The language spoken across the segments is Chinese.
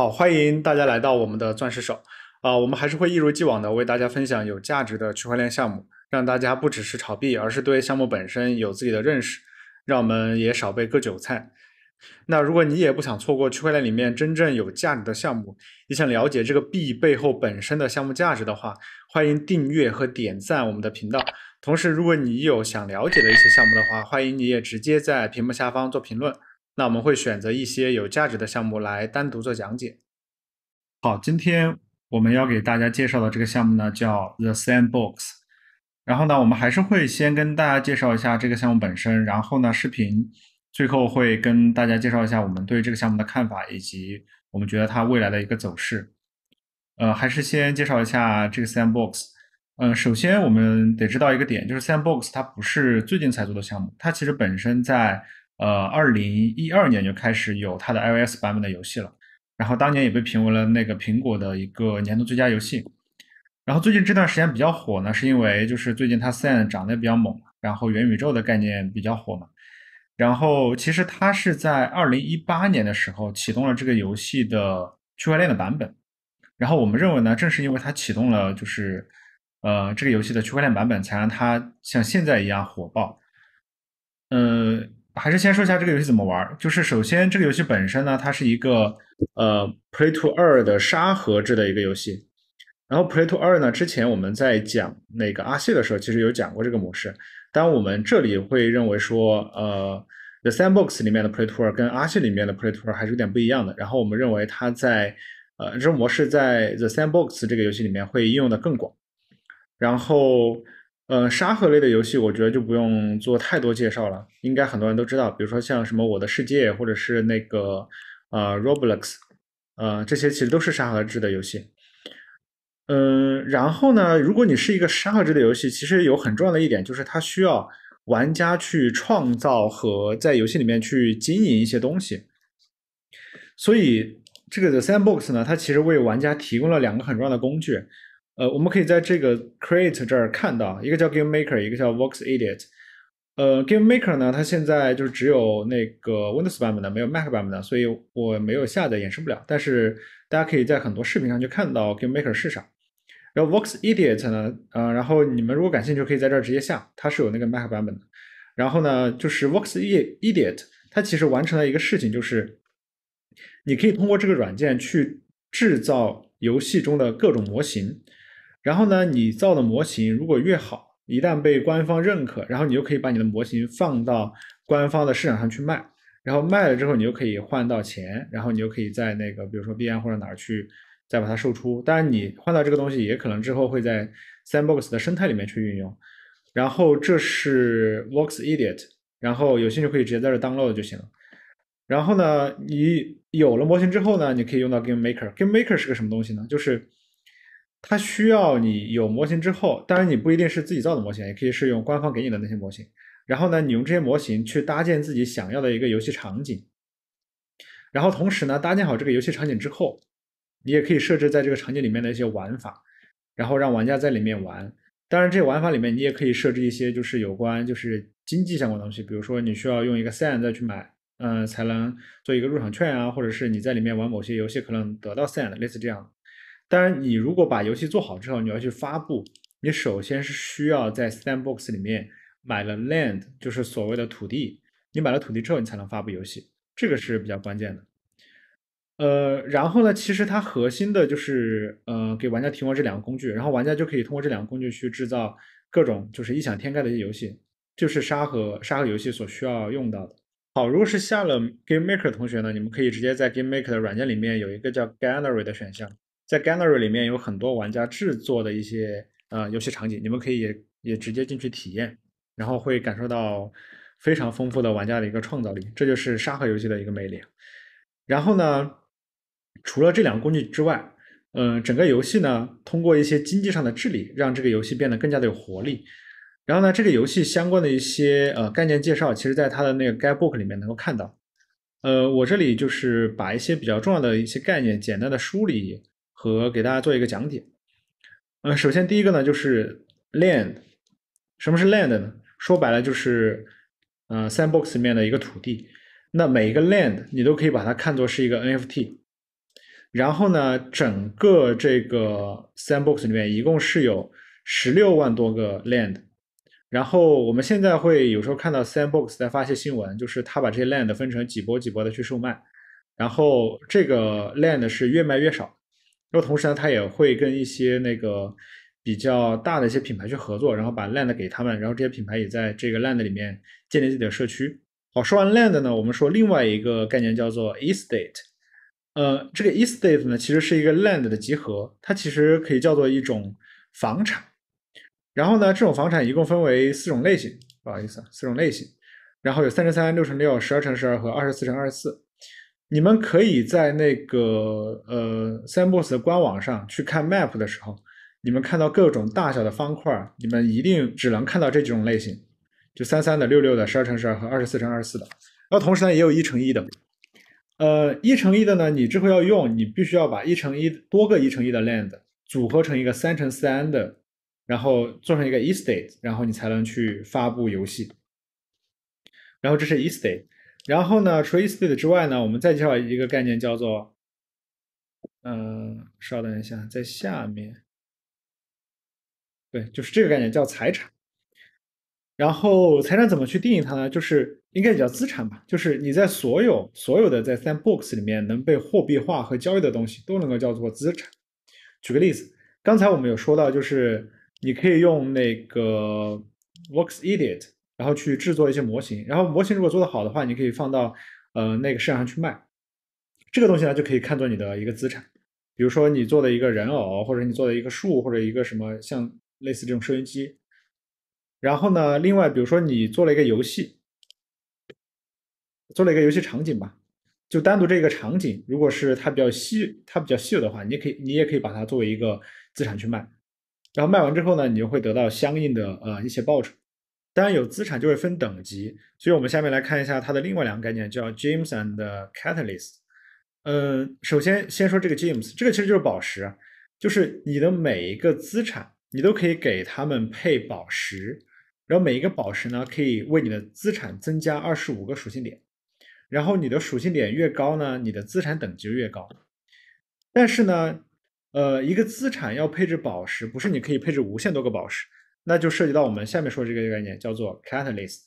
好，欢迎大家来到我们的钻石手，啊，我们还是会一如既往的为大家分享有价值的区块链项目，让大家不只是炒币，而是对项目本身有自己的认识，让我们也少被割韭菜。那如果你也不想错过区块链里面真正有价值的项目，你想了解这个币背后本身的项目价值的话，欢迎订阅和点赞我们的频道。同时，如果你有想了解的一些项目的话，欢迎你也直接在屏幕下方做评论。那我们会选择一些有价值的项目来单独做讲解。好，今天我们要给大家介绍的这个项目呢，叫 The Sandbox。然后呢，我们还是会先跟大家介绍一下这个项目本身，然后呢，视频最后会跟大家介绍一下我们对这个项目的看法以及我们觉得它未来的一个走势。呃，还是先介绍一下这个 Sandbox。嗯，首先我们得知道一个点，就是 Sandbox 它不是最近才做的项目，它其实本身在。呃，二零一二年就开始有它的 iOS 版本的游戏了，然后当年也被评为了那个苹果的一个年度最佳游戏。然后最近这段时间比较火呢，是因为就是最近它 SAN 涨得比较猛，然后元宇宙的概念比较火嘛。然后其实它是在二零一八年的时候启动了这个游戏的区块链的版本，然后我们认为呢，正是因为它启动了就是呃这个游戏的区块链版本，才让它像现在一样火爆。呃。还是先说一下这个游戏怎么玩。就是首先，这个游戏本身呢，它是一个呃 play to e a r 的沙盒制的一个游戏。然后 play to e a r 呢，之前我们在讲那个阿谢的时候，其实有讲过这个模式。但我们这里会认为说，呃，The Sandbox 里面的 play to e a r 跟阿谢里面的 play to e a r 还是有点不一样的。然后我们认为它在呃这种模式在 The Sandbox 这个游戏里面会应用的更广。然后呃，沙盒类的游戏，我觉得就不用做太多介绍了，应该很多人都知道，比如说像什么《我的世界》，或者是那个呃 Roblox，呃，这些其实都是沙盒制的游戏。嗯，然后呢，如果你是一个沙盒制的游戏，其实有很重要的一点就是它需要玩家去创造和在游戏里面去经营一些东西。所以，这个 The Sandbox 呢，它其实为玩家提供了两个很重要的工具。呃，我们可以在这个 create 这儿看到一个叫 game maker，一个叫 vox idiot。呃，game maker 呢，它现在就是只有那个 Windows 版本的，没有 Mac 版本的，所以我没有下载，演示不了。但是大家可以在很多视频上去看到 game maker 是啥。然后 vox idiot 呢，呃，然后你们如果感兴趣，可以在这儿直接下，它是有那个 Mac 版本的。然后呢，就是 vox idiot，它其实完成了一个事情，就是你可以通过这个软件去制造游戏中的各种模型。然后呢，你造的模型如果越好，一旦被官方认可，然后你就可以把你的模型放到官方的市场上去卖，然后卖了之后你就可以换到钱，然后你又可以在那个比如说币安或者哪儿去再把它售出。当然，你换到这个东西也可能之后会在 Sandbox 的生态里面去运用。然后这是 Vox Edit，然后有兴趣可以直接在这 download 就行。然后呢，你有了模型之后呢，你可以用到 Game Maker。Game Maker 是个什么东西呢？就是。它需要你有模型之后，当然你不一定是自己造的模型，也可以是用官方给你的那些模型。然后呢，你用这些模型去搭建自己想要的一个游戏场景。然后同时呢，搭建好这个游戏场景之后，你也可以设置在这个场景里面的一些玩法，然后让玩家在里面玩。当然，这个玩法里面你也可以设置一些就是有关就是经济相关的东西，比如说你需要用一个 sand 再去买，嗯，才能做一个入场券啊，或者是你在里面玩某些游戏可能得到 sand，类似这样。当然，你如果把游戏做好之后，你要去发布，你首先是需要在 s t n a b o x 里面买了 land，就是所谓的土地。你买了土地之后，你才能发布游戏，这个是比较关键的。呃，然后呢，其实它核心的就是呃给玩家提供这两个工具，然后玩家就可以通过这两个工具去制造各种就是异想天开的一些游戏，就是沙盒沙盒游戏所需要用到的。好，如果是下了 Game Maker 同学呢，你们可以直接在 Game Maker 的软件里面有一个叫 Gallery 的选项。在 Gallery 里面有很多玩家制作的一些呃游戏场景，你们可以也直接进去体验，然后会感受到非常丰富的玩家的一个创造力，这就是沙盒游戏的一个魅力。然后呢，除了这两个工具之外，呃，整个游戏呢通过一些经济上的治理，让这个游戏变得更加的有活力。然后呢，这个游戏相关的一些呃概念介绍，其实在它的那个 Guidebook 里面能够看到。呃，我这里就是把一些比较重要的一些概念简单的梳理。和给大家做一个讲解。呃，首先第一个呢就是 land，什么是 land 呢？说白了就是呃 Sandbox 里面的一个土地。那每一个 land 你都可以把它看作是一个 NFT。然后呢，整个这个 Sandbox 里面一共是有十六万多个 land。然后我们现在会有时候看到 Sandbox 在发些新闻，就是他把这些 land 分成几波几波的去售卖，然后这个 land 是越卖越少。然后同时呢，他也会跟一些那个比较大的一些品牌去合作，然后把 land 给他们，然后这些品牌也在这个 land 里面建立自己的社区。好，说完 land 呢，我们说另外一个概念叫做 estate。呃，这个 estate 呢，其实是一个 land 的集合，它其实可以叫做一种房产。然后呢，这种房产一共分为四种类型，不好意思，四种类型，然后有三乘三、六乘六、十二乘十二和二十四乘二十四。你们可以在那个呃 s boss o 官网上去看 Map 的时候，你们看到各种大小的方块儿，你们一定只能看到这几种类型，就三三的、六六的、十二乘十二和二十四乘二十四的。然后同时呢，也有一乘一的。呃，一乘一的呢，你之后要用，你必须要把一乘一多个一乘一的 Land 组合成一个三乘三的，然后做成一个 Estate，然后你才能去发布游戏。然后这是 Estate。然后呢，除以 s t a t d 之外呢，我们再介绍一个概念，叫做，嗯，稍等一下，在下面，对，就是这个概念叫财产。然后财产怎么去定义它呢？就是应该叫资产吧？就是你在所有所有的在三 box 里面能被货币化和交易的东西都能够叫做资产。举个例子，刚才我们有说到，就是你可以用那个 works edit。然后去制作一些模型，然后模型如果做的好的话，你可以放到呃那个市场上去卖，这个东西呢就可以看作你的一个资产。比如说你做的一个人偶，或者你做的一个树，或者一个什么像类似这种收音机。然后呢，另外比如说你做了一个游戏，做了一个游戏场景吧，就单独这个场景，如果是它比较稀，它比较稀有的话，你可以你也可以把它作为一个资产去卖。然后卖完之后呢，你就会得到相应的呃一些报酬。当然有资产就会分等级，所以我们下面来看一下它的另外两个概念，叫 j a m e s and c a t a l y s t 嗯，首先先说这个 j a m e s 这个其实就是宝石，就是你的每一个资产，你都可以给他们配宝石，然后每一个宝石呢，可以为你的资产增加二十五个属性点，然后你的属性点越高呢，你的资产等级越高。但是呢，呃，一个资产要配置宝石，不是你可以配置无限多个宝石。那就涉及到我们下面说这个概念，叫做 catalyst，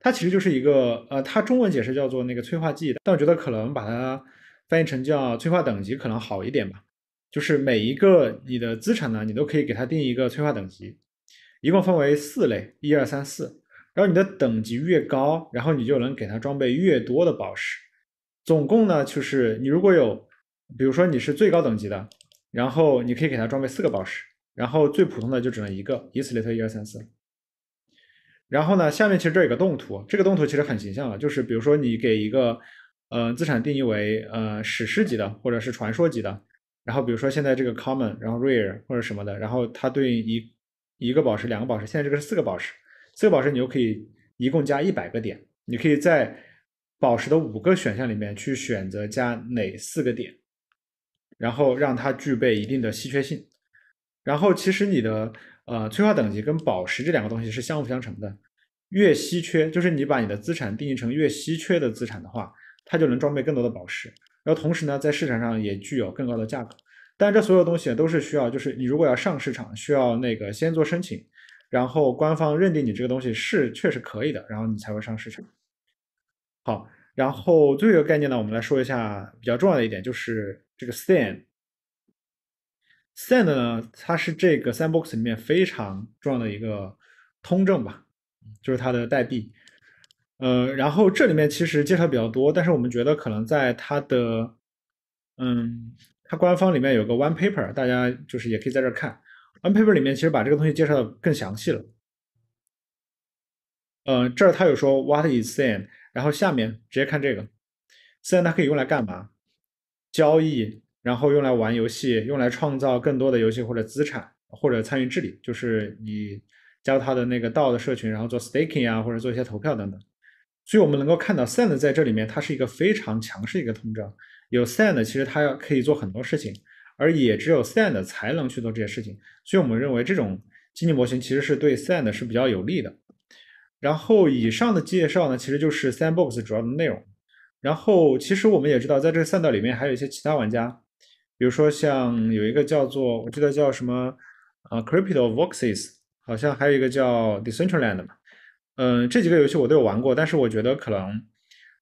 它其实就是一个呃，它中文解释叫做那个催化剂，但我觉得可能把它翻译成叫催化等级可能好一点吧。就是每一个你的资产呢，你都可以给它定一个催化等级，一共分为四类，一二三四。然后你的等级越高，然后你就能给它装备越多的宝石。总共呢，就是你如果有，比如说你是最高等级的，然后你可以给它装备四个宝石。然后最普通的就只能一个，以此类推，一二三四。然后呢，下面其实这有个动图，这个动图其实很形象了，就是比如说你给一个呃资产定义为呃史诗级的或者是传说级的，然后比如说现在这个 common，然后 rare 或者什么的，然后它对应一一个宝石两个宝石，现在这个是四个宝石，四个宝石你就可以一共加一百个点，你可以在宝石的五个选项里面去选择加哪四个点，然后让它具备一定的稀缺性。然后其实你的呃催化等级跟宝石这两个东西是相辅相成的，越稀缺就是你把你的资产定义成越稀缺的资产的话，它就能装备更多的宝石，然后同时呢在市场上也具有更高的价格。但这所有东西都是需要，就是你如果要上市场，需要那个先做申请，然后官方认定你这个东西是确实可以的，然后你才会上市场。好，然后最后一个概念呢，我们来说一下比较重要的一点，就是这个 s t a n n Sand 呢，它是这个 Sandbox 里面非常重要的一个通证吧，就是它的代币。呃，然后这里面其实介绍比较多，但是我们觉得可能在它的，嗯，它官方里面有个 One Paper，大家就是也可以在这看 One Paper 里面其实把这个东西介绍的更详细了。呃，这儿它有说 What is Sand，然后下面直接看这个，Sand 它可以用来干嘛？交易。然后用来玩游戏，用来创造更多的游戏或者资产，或者参与治理，就是你加入他的那个道的社群，然后做 staking 啊，或者做一些投票等等。所以我们能够看到 Sand 在这里面，它是一个非常强势一个通胀。有 Sand，其实它要可以做很多事情，而也只有 Sand 才能去做这些事情。所以我们认为这种经济模型其实是对 Sand 是比较有利的。然后以上的介绍呢，其实就是 Sandbox 主要的内容。然后其实我们也知道，在这个赛道里面还有一些其他玩家。比如说像有一个叫做我记得叫什么啊，Crypt o Voxes，好像还有一个叫 Decentraland 嘛，嗯，这几个游戏我都有玩过，但是我觉得可能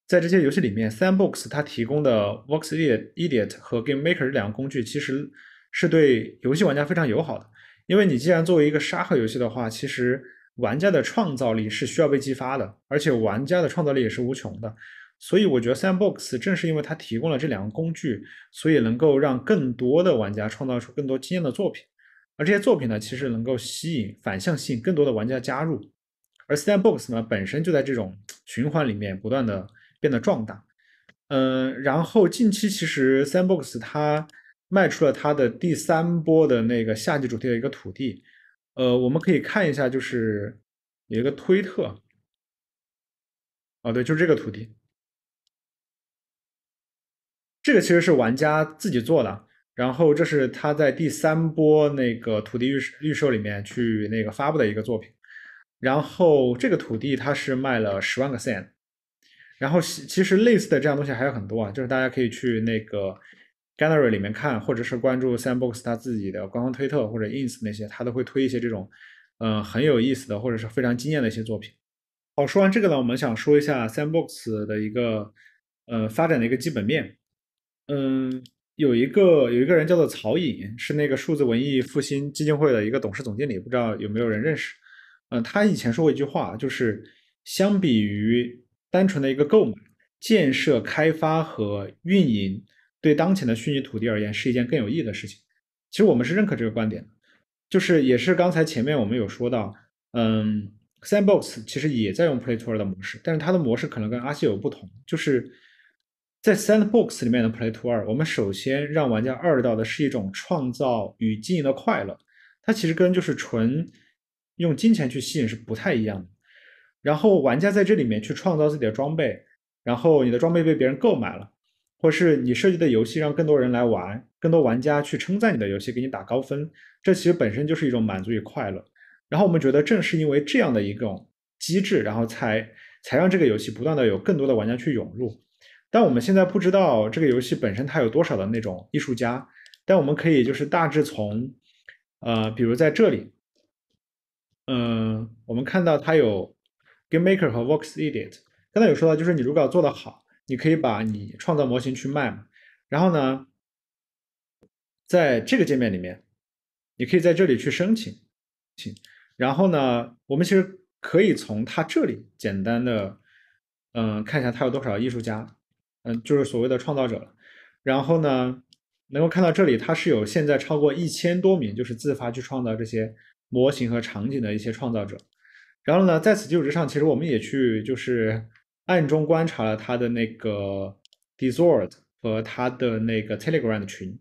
在这些游戏里面 s a n d b o x 它提供的 v o x i d i t 和 Game Maker 这两个工具其实是对游戏玩家非常友好的，因为你既然作为一个沙盒游戏的话，其实玩家的创造力是需要被激发的，而且玩家的创造力也是无穷的。所以我觉得 Sandbox 正是因为它提供了这两个工具，所以能够让更多的玩家创造出更多惊艳的作品，而这些作品呢，其实能够吸引反向性更多的玩家加入，而 Sandbox 呢本身就在这种循环里面不断的变得壮大。嗯，然后近期其实 Sandbox 它卖出了它的第三波的那个夏季主题的一个土地，呃，我们可以看一下，就是有一个推特，哦对，就是这个土地。这个其实是玩家自己做的，然后这是他在第三波那个土地预预售里面去那个发布的一个作品，然后这个土地它是卖了十万个 sand，然后其实类似的这样东西还有很多啊，就是大家可以去那个 gallery 里面看，或者是关注 sandbox 他自己的官方推特或者 ins 那些，他都会推一些这种嗯很有意思的或者是非常惊艳的一些作品。好，说完这个呢，我们想说一下 sandbox 的一个呃发展的一个基本面。嗯，有一个有一个人叫做曹颖，是那个数字文艺复兴基金会的一个董事总经理，不知道有没有人认识。嗯，他以前说过一句话，就是相比于单纯的一个购买、建设、开发和运营，对当前的虚拟土地而言，是一件更有意义的事情。其实我们是认可这个观点，就是也是刚才前面我们有说到，嗯 s a n d b o x 其实也在用 Playto u r 的模式，但是它的模式可能跟阿西有不同，就是。在 Sandbox 里面的 Playto 二，我们首先让玩家二到的是一种创造与经营的快乐，它其实跟就是纯用金钱去吸引是不太一样的。然后玩家在这里面去创造自己的装备，然后你的装备被别人购买了，或是你设计的游戏让更多人来玩，更多玩家去称赞你的游戏，给你打高分，这其实本身就是一种满足与快乐。然后我们觉得正是因为这样的一种机制，然后才才让这个游戏不断的有更多的玩家去涌入。但我们现在不知道这个游戏本身它有多少的那种艺术家，但我们可以就是大致从，呃，比如在这里，嗯，我们看到它有 game maker 和 v o x edit。刚才有说到，就是你如果要做得好，你可以把你创造模型去卖嘛。然后呢，在这个界面里面，你可以在这里去申请。然后呢，我们其实可以从它这里简单的，嗯，看一下它有多少艺术家。嗯，就是所谓的创造者了。然后呢，能够看到这里，它是有现在超过一千多名，就是自发去创造这些模型和场景的一些创造者。然后呢，在此基础之上，其实我们也去就是暗中观察了他的那个 Discord 和他的那个 Telegram 的群。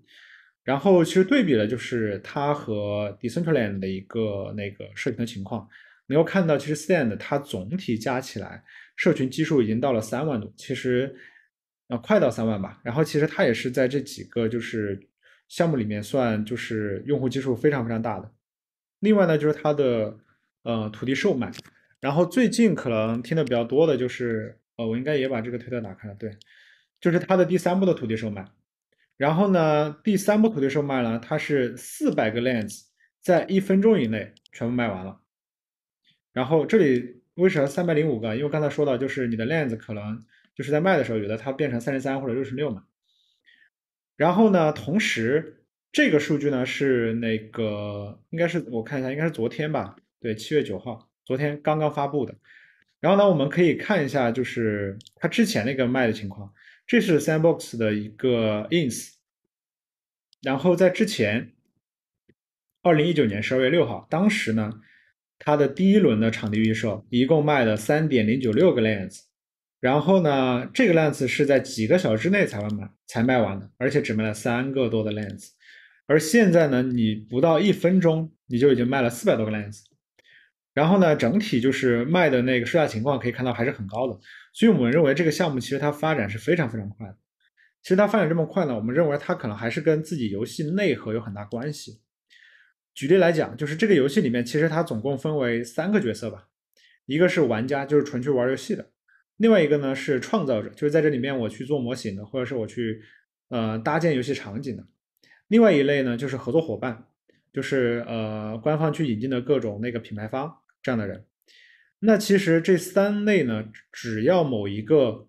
然后其实对比了就是他和 Decentraland 的一个那个社群的情况，能够看到其实 Sand 它总体加起来社群基数已经到了三万多，其实。啊，快到三万吧。然后其实它也是在这几个就是项目里面算，就是用户基数非常非常大的。另外呢，就是它的呃土地售卖。然后最近可能听的比较多的就是，呃，我应该也把这个推特打开了。对，就是它的第三波的土地售卖。然后呢，第三波土地售卖呢，它是四百个 lands 在一分钟以内全部卖完了。然后这里为什么三百零五个？因为刚才说到，就是你的 lands 可能。就是在卖的时候，有的它变成三十三或者六十六嘛。然后呢，同时这个数据呢是那个应该是我看一下，应该是昨天吧？对，七月九号，昨天刚刚发布的。然后呢，我们可以看一下，就是它之前那个卖的情况。这是 Sandbox 的一个 Ins。然后在之前，二零一九年十二月六号，当时呢，它的第一轮的场地预售一共卖了三点零九六个 Lands。然后呢，这个 lens 是在几个小时之内才完满，才卖完的，而且只卖了三个多的 lens。而现在呢，你不到一分钟，你就已经卖了四百多个 lens。然后呢，整体就是卖的那个售价情况可以看到还是很高的。所以我们认为这个项目其实它发展是非常非常快的。其实它发展这么快呢，我们认为它可能还是跟自己游戏内核有很大关系。举例来讲，就是这个游戏里面其实它总共分为三个角色吧，一个是玩家，就是纯去玩游戏的。另外一个呢是创造者，就是在这里面我去做模型的，或者是我去呃搭建游戏场景的。另外一类呢就是合作伙伴，就是呃官方去引进的各种那个品牌方这样的人。那其实这三类呢，只要某一个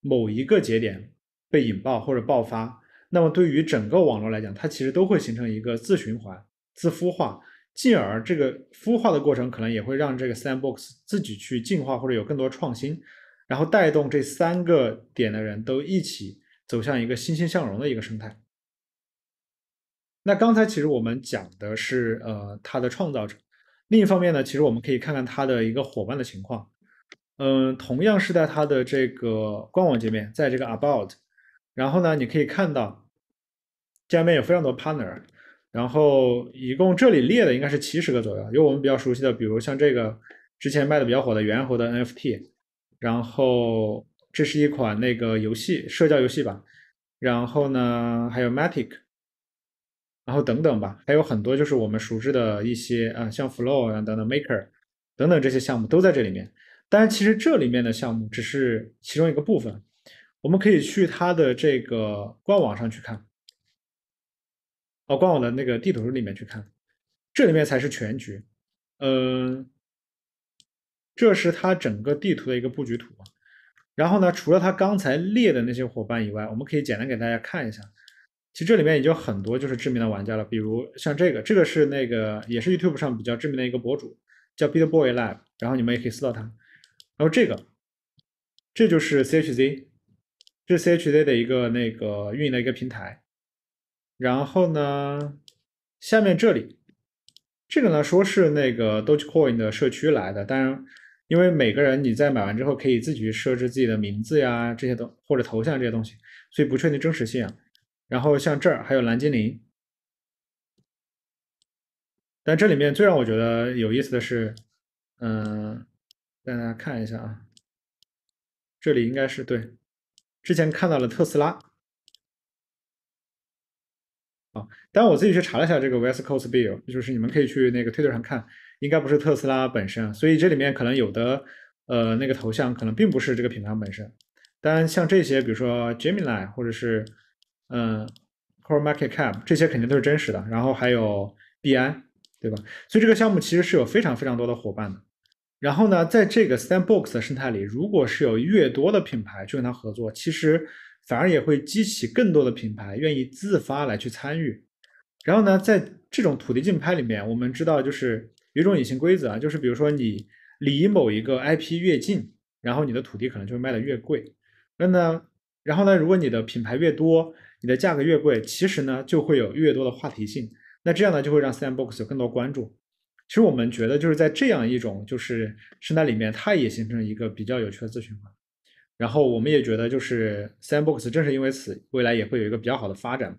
某一个节点被引爆或者爆发，那么对于整个网络来讲，它其实都会形成一个自循环、自孵化，进而这个孵化的过程可能也会让这个 sandbox 自己去进化或者有更多创新。然后带动这三个点的人都一起走向一个欣欣向荣的一个生态。那刚才其实我们讲的是呃它的创造者，另一方面呢，其实我们可以看看它的一个伙伴的情况。嗯，同样是在它的这个官网界面，在这个 About，然后呢你可以看到，下面有非常多 Partner，然后一共这里列的应该是七十个左右，有我们比较熟悉的，比如像这个之前卖的比较火的猿猴的 NFT。然后，这是一款那个游戏，社交游戏吧。然后呢，还有 Matic，然后等等吧，还有很多就是我们熟知的一些啊，像 Flow 啊等等，Maker 等等这些项目都在这里面。但是其实这里面的项目只是其中一个部分，我们可以去它的这个官网上去看，哦，官网的那个地图里面去看，这里面才是全局。嗯。这是他整个地图的一个布局图，然后呢，除了他刚才列的那些伙伴以外，我们可以简单给大家看一下。其实这里面已有很多就是知名的玩家了，比如像这个，这个是那个也是 YouTube 上比较知名的一个博主，叫 Beat Boy Lab，然后你们也可以搜到他。然后这个，这就是 CHZ，这是 CHZ 的一个那个运营的一个平台。然后呢，下面这里，这个呢说是那个 Dogecoin 的社区来的，当然。因为每个人你在买完之后可以自己去设置自己的名字呀，这些东或者头像这些东西，所以不确定真实性。啊。然后像这儿还有蓝精灵，但这里面最让我觉得有意思的是，嗯，大家看一下啊，这里应该是对，之前看到了特斯拉，啊，但我自己去查了一下这个 vsco's bill，就是你们可以去那个推特上看。应该不是特斯拉本身，所以这里面可能有的，呃，那个头像可能并不是这个品牌本身。当然，像这些，比如说 Gemini 或者是嗯 c o r e m a r k e t c a p 这些肯定都是真实的。然后还有币安，对吧？所以这个项目其实是有非常非常多的伙伴的。然后呢，在这个 s a n d b o x 的生态里，如果是有越多的品牌去跟它合作，其实反而也会激起更多的品牌愿意自发来去参与。然后呢，在这种土地竞拍里面，我们知道就是。有一种隐形规则啊，就是比如说你离某一个 IP 越近，然后你的土地可能就会卖的越贵。那呢，然后呢，如果你的品牌越多，你的价格越贵，其实呢就会有越多的话题性。那这样呢就会让 Sandbox 有更多关注。其实我们觉得就是在这样一种就是生态里面，它也形成一个比较有趣的自循环。然后我们也觉得就是 Sandbox 正是因为此，未来也会有一个比较好的发展。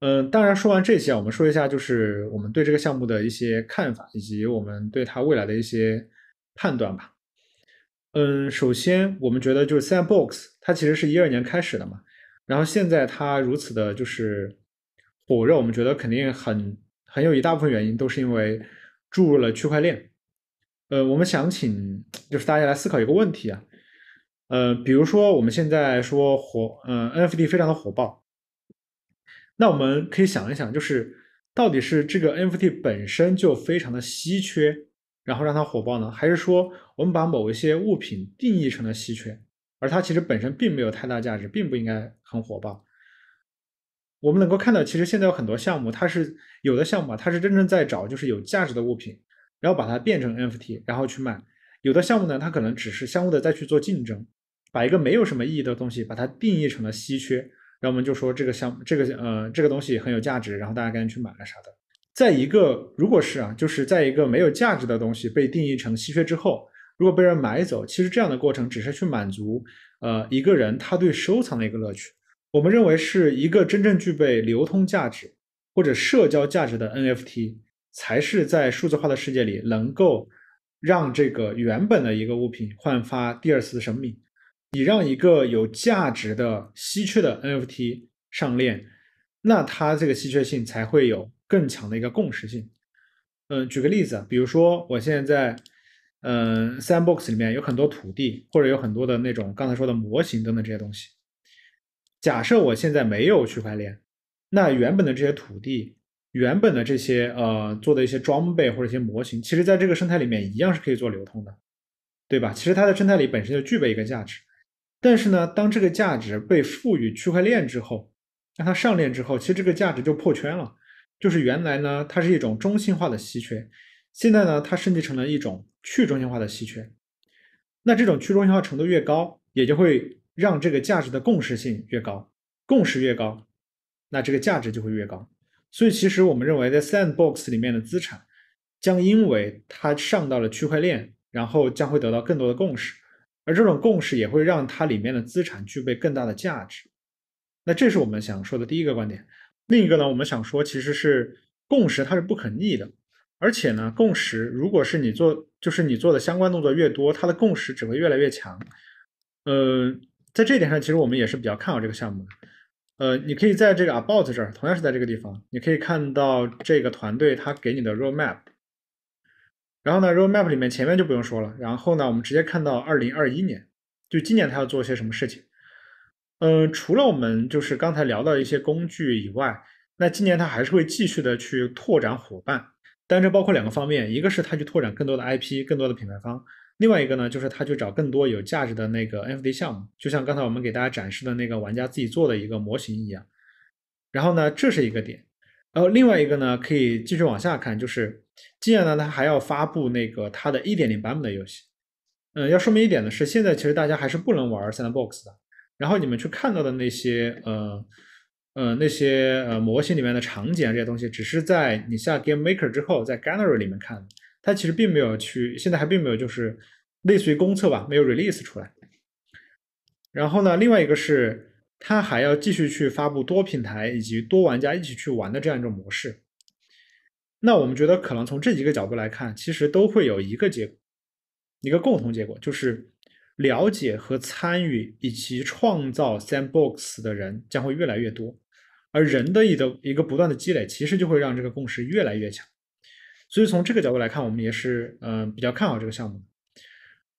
嗯，当然，说完这些啊，我们说一下就是我们对这个项目的一些看法，以及我们对它未来的一些判断吧。嗯，首先我们觉得就是 Sandbox 它其实是一二年开始的嘛，然后现在它如此的就是火热，我们觉得肯定很很有一大部分原因都是因为注入了区块链。呃，我们想请就是大家来思考一个问题啊，呃，比如说我们现在说火，呃，NFT 非常的火爆。那我们可以想一想，就是到底是这个 NFT 本身就非常的稀缺，然后让它火爆呢，还是说我们把某一些物品定义成了稀缺，而它其实本身并没有太大价值，并不应该很火爆。我们能够看到，其实现在有很多项目，它是有的项目啊，它是真正在找就是有价值的物品，然后把它变成 NFT，然后去卖。有的项目呢，它可能只是相互的在去做竞争，把一个没有什么意义的东西，把它定义成了稀缺。然后我们就说这个项，这个呃，这个东西很有价值，然后大家赶紧去买了啥的。在一个如果是啊，就是在一个没有价值的东西被定义成稀缺之后，如果被人买走，其实这样的过程只是去满足呃一个人他对收藏的一个乐趣。我们认为是一个真正具备流通价值或者社交价值的 NFT，才是在数字化的世界里能够让这个原本的一个物品焕发第二次生命。你让一个有价值的、稀缺的 NFT 上链，那它这个稀缺性才会有更强的一个共识性。嗯，举个例子，比如说我现在，嗯，sandbox 里面有很多土地，或者有很多的那种刚才说的模型等等这些东西。假设我现在没有区块链，那原本的这些土地，原本的这些呃做的一些装备或者一些模型，其实在这个生态里面一样是可以做流通的，对吧？其实它的生态里本身就具备一个价值。但是呢，当这个价值被赋予区块链之后，让它上链之后，其实这个价值就破圈了。就是原来呢，它是一种中心化的稀缺，现在呢，它升级成了一种去中心化的稀缺。那这种去中心化程度越高，也就会让这个价值的共识性越高，共识越高，那这个价值就会越高。所以，其实我们认为，在 Sandbox 里面的资产，将因为它上到了区块链，然后将会得到更多的共识。而这种共识也会让它里面的资产具备更大的价值，那这是我们想说的第一个观点。另一个呢，我们想说其实是共识它是不可逆的，而且呢，共识如果是你做，就是你做的相关动作越多，它的共识只会越来越强。呃，在这一点上，其实我们也是比较看好这个项目的。呃，你可以在这个 About 这儿，同样是在这个地方，你可以看到这个团队他给你的 Roadmap。然后呢，Roadmap 里面前面就不用说了。然后呢，我们直接看到二零二一年，就今年他要做些什么事情。呃，除了我们就是刚才聊到一些工具以外，那今年他还是会继续的去拓展伙伴，但这包括两个方面，一个是他去拓展更多的 IP，更多的品牌方；另外一个呢，就是他去找更多有价值的那个 NFT 项目，就像刚才我们给大家展示的那个玩家自己做的一个模型一样。然后呢，这是一个点。然后另外一个呢，可以继续往下看，就是今年呢，它还要发布那个它的一点零版本的游戏。嗯，要说明一点的是现在其实大家还是不能玩 Sandbox 的。然后你们去看到的那些，呃，呃，那些呃模型里面的场景啊这些东西，只是在你下 Game Maker 之后，在 g l n e r y 里面看的。它其实并没有去，现在还并没有就是类似于公测吧，没有 Release 出来。然后呢，另外一个是。它还要继续去发布多平台以及多玩家一起去玩的这样一种模式。那我们觉得可能从这几个角度来看，其实都会有一个结，一个共同结果，就是了解和参与以及创造 Sandbox 的人将会越来越多，而人的一个一个不断的积累，其实就会让这个共识越来越强。所以从这个角度来看，我们也是嗯比较看好这个项目。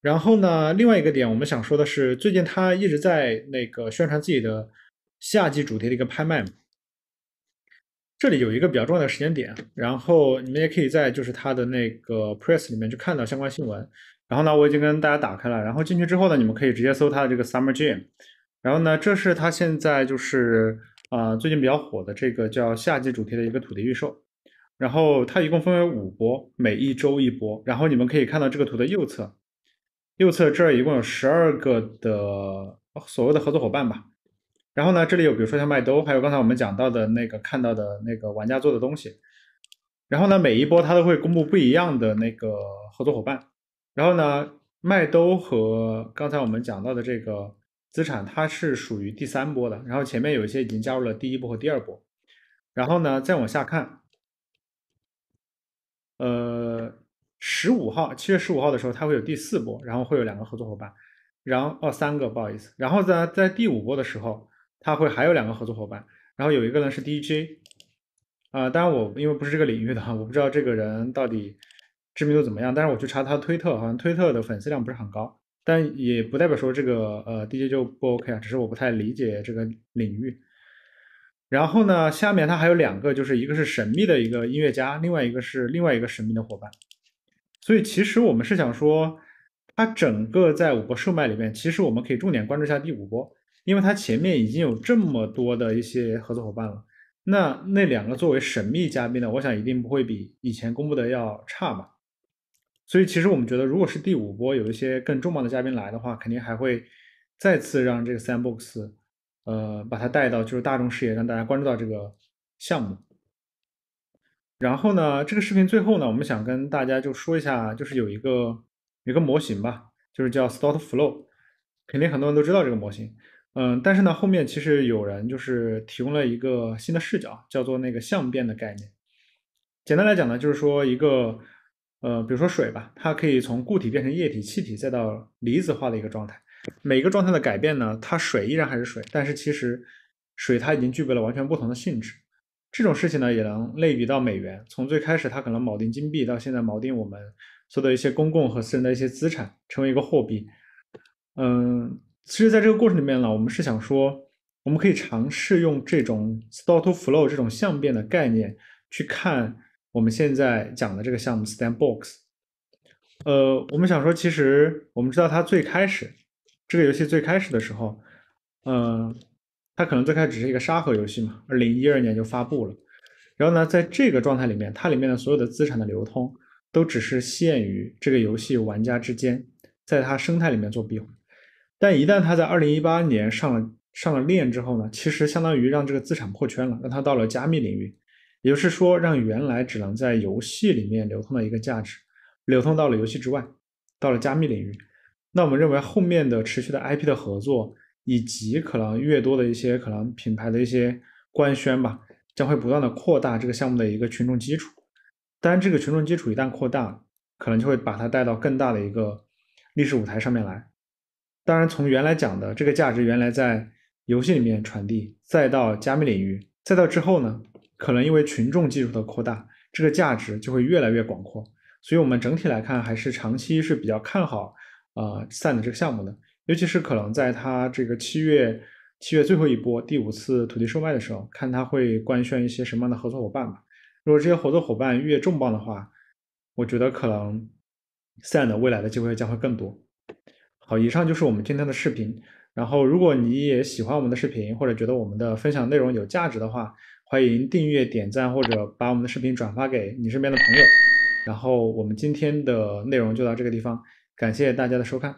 然后呢，另外一个点我们想说的是，最近他一直在那个宣传自己的夏季主题的一个拍卖，这里有一个比较重要的时间点。然后你们也可以在就是他的那个 press 里面去看到相关新闻。然后呢，我已经跟大家打开了。然后进去之后呢，你们可以直接搜他的这个 summer g a m 然后呢，这是他现在就是啊最近比较火的这个叫夏季主题的一个土地预售。然后它一共分为五波，每一周一波。然后你们可以看到这个图的右侧。右侧这一共有十二个的所谓的合作伙伴吧，然后呢，这里有比如说像麦兜，还有刚才我们讲到的那个看到的那个玩家做的东西，然后呢，每一波它都会公布不一样的那个合作伙伴，然后呢，麦兜和刚才我们讲到的这个资产，它是属于第三波的，然后前面有一些已经加入了第一波和第二波，然后呢，再往下看，呃。十五号，七月十五号的时候，他会有第四波，然后会有两个合作伙伴，然后哦，三个，不好意思，然后在在第五波的时候，他会还有两个合作伙伴，然后有一个呢是 DJ，啊，当然我因为不是这个领域的，我不知道这个人到底知名度怎么样，但是我去查他的推特，好像推特的粉丝量不是很高，但也不代表说这个呃 DJ 就不 OK 啊，只是我不太理解这个领域。然后呢，下面他还有两个，就是一个是神秘的一个音乐家，另外一个是另外一个神秘的伙伴。所以其实我们是想说，它整个在五个售卖里面，其实我们可以重点关注一下第五波，因为它前面已经有这么多的一些合作伙伴了。那那两个作为神秘嘉宾呢，我想一定不会比以前公布的要差吧。所以其实我们觉得，如果是第五波有一些更重磅的嘉宾来的话，肯定还会再次让这个 Sandbox，呃，把它带到就是大众视野，让大家关注到这个项目。然后呢，这个视频最后呢，我们想跟大家就说一下，就是有一个有个模型吧，就是叫 Stott Flow，肯定很多人都知道这个模型。嗯，但是呢，后面其实有人就是提供了一个新的视角，叫做那个相变的概念。简单来讲呢，就是说一个呃，比如说水吧，它可以从固体变成液体、气体，再到离子化的一个状态。每个状态的改变呢，它水依然还是水，但是其实水它已经具备了完全不同的性质。这种事情呢，也能类比到美元。从最开始它可能锚定金币，到现在锚定我们有的一些公共和私人的一些资产，成为一个货币。嗯，其实在这个过程里面呢，我们是想说，我们可以尝试用这种 “start to flow” 这种相变的概念，去看我们现在讲的这个项目 s t a n d box”。呃，我们想说，其实我们知道它最开始这个游戏最开始的时候，嗯。它可能最开始只是一个沙盒游戏嘛，二零一二年就发布了，然后呢，在这个状态里面，它里面的所有的资产的流通都只是限于这个游戏玩家之间，在它生态里面做闭环。但一旦它在二零一八年上了上了链之后呢，其实相当于让这个资产破圈了，让它到了加密领域，也就是说，让原来只能在游戏里面流通的一个价值，流通到了游戏之外，到了加密领域。那我们认为后面的持续的 IP 的合作。以及可能越多的一些可能品牌的一些官宣吧，将会不断的扩大这个项目的一个群众基础。当然，这个群众基础一旦扩大，可能就会把它带到更大的一个历史舞台上面来。当然，从原来讲的这个价值，原来在游戏里面传递，再到加密领域，再到之后呢，可能因为群众基础的扩大，这个价值就会越来越广阔。所以我们整体来看，还是长期是比较看好啊，SAN 的这个项目的。尤其是可能在他这个七月七月最后一波第五次土地售卖的时候，看他会官宣一些什么样的合作伙伴吧。如果这些合作伙伴越重磅的话，我觉得可能 Sand 未来的机会将会更多。好，以上就是我们今天的视频。然后，如果你也喜欢我们的视频，或者觉得我们的分享内容有价值的话，欢迎订阅、点赞或者把我们的视频转发给你身边的朋友。然后，我们今天的内容就到这个地方，感谢大家的收看。